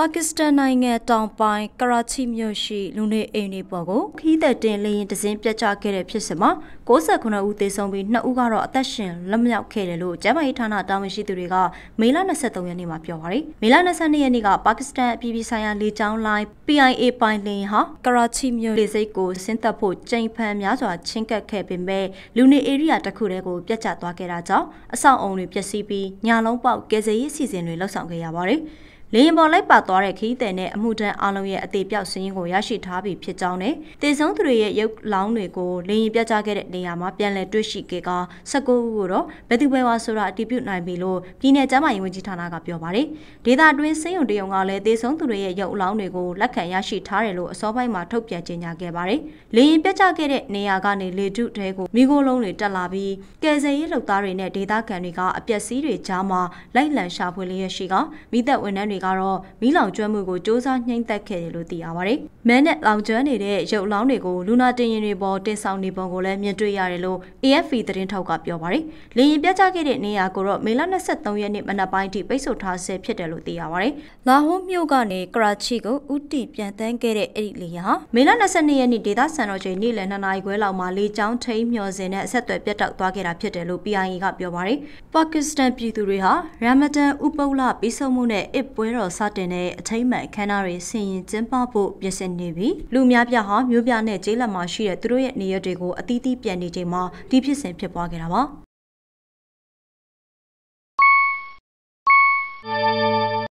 ပါကစ္စတန်နိုင်ငံတောင်ပိုင်းကရာချိမြို့ရှိလူနေအိမ်တွေပေါ်ကိုခီးသက်တင်လေရင်တစင်းပြတ်ကျခဲ့တဲ့ဖြစ်စဉ်မှာ69ဦးသေဆုံးပြီး2ဦးကတော့အသက်ရှင်လက်မြောက်ခဲ့တယ်လို့ကျန်းမာရေးဌာနတာဝန်ရှိသူတွေကမေလ23ရက်နေ့မှာပြောပါရယ်မေလ22ရက်နေ့ကပါကစ္စတန်အပြည်ပြည်ဆိုင်ရာလေကြောင်းလိုင်း PIA ပိုင်လင်ဟာကရာချိမြို့လေဆိပ်ကိုဆင်းသက်ဖို့ကြိမ်ဖန်များစွာချင်းကပ်ခဲ့ပေမဲ့လူနေဧရိယာတစ်ခုတည်းကိုပြတ်ကျသွားခဲ့တာကြောင့်အဆောက်အုံတွေပျက်စီးပြီးညာလုံးပေါက်ကယ်ဆယ်ရေးစီစဉ်တွေလှုပ်ဆောင်ခဲ့ရပါတယ်။လေရင်ပေါ်လိုက်ပါသွားတဲ့ခီးသည်နဲ့အမှုတန်းအလုံးရဲ့အသေးပြောက်စင်းကိုရရှိထားပြီဖြစ်ကြောင်းနဲ့တေဆုံးသူတွေရဲ့ရုပ်လောင်းတွေကိုလေရင်ပြတ်ကျခဲ့တဲ့နေရာမှာပြန်လည်တွေ့ရှိခဲ့က19ဦးကိုတော့ဘယ်သူပဲဝါဆိုတာအတည်ပြုနိုင်ပြီလို့ပြည်내ကျန်းမာရေးဝန်ကြီးဌာနကပြောပါတယ်။ဒေသတွင်းစေယုံတရုံကလည်းတေဆုံးသူတွေရဲ့ရုပ်လောင်းတွေကိုလက်ခံရရှိထားတယ်လို့အစောပိုင်းမှာထုတ်ပြန်ကြေညာခဲ့ပါတယ်။လေရင်ပြတ်ကျခဲ့တဲ့နေရာကနေလေတုတဲကိုမိခိုးလုံးတွေတက်လာပြီးကယ်ဆယ်ရေးလုပ်သားတွေနဲ့ဒေသခံတွေကအပျက်စီးတွေကြားမှာလိုက်လံရှာဖွေလျက်ရှိကမိသက်ဝန်ထမ်းတွေတွေကတော့မီးလောင်ကျွမ်းမှုကိုစ조사နှိမ့်သက်ခဲ့တယ်လို့သိရပါတယ်။မဲနဲ့လောင်ကျွမ်းနေတဲ့ရုပ်လောင်းတွေကိုလူနာတင်ရင်တွေပေါ်တင်ဆောင်နေပုံကိုလည်းမြင်တွေ့ရတယ်လို့ AFP သတင်းထောက်ကပြောပါတယ်။လေရင်ပြတ်ကျခဲ့တဲ့နေရာကိုတော့မေလ23ရက်နေ့မနက်ပိုင်းထိပိတ်ဆို့ထားဆဲဖြစ်တယ်လို့သိရပါတယ်။လာဟိုမြို့ကနေကရာချီကိုဥတီပြန်တန်းခဲ့တဲ့အဲ့ဒီလေယာဉ်ဟာမေလ22ရက်နေ့ဒေသစံတော်ချိန်နေ့လယ်2နာရီခွဲလောက်မှာလေကြောင်းထိန်းမျော်စင်နဲ့အဆက်အသွယ်ပြတ်တောက်သွားခဲ့တာဖြစ်တယ်လို့ PIA ကပြောပါတယ်။ပါကစ္စတန်ပြည်သူတွေဟာရမဒန်ဥပုပ်လပြီးဆုံးမှုနဲ့အစ်ပွဲတော်စတင်တဲ့အထိမ့်မှန်အခမ်းအနားတွေဆင်ရင်ကျင်းပဖို့ပြင်ဆင်နေပြီးလူများပြဟာမြို့ပြနဲ့ကျေးလက်မှာရှိတဲ့သူတို့ရဲ့နေရာတွေကိုအသီးသီးပြန်နေချိန်မှာဒီဖြစ်စဉ်ဖြစ်ပွားခဲ့တာပါ။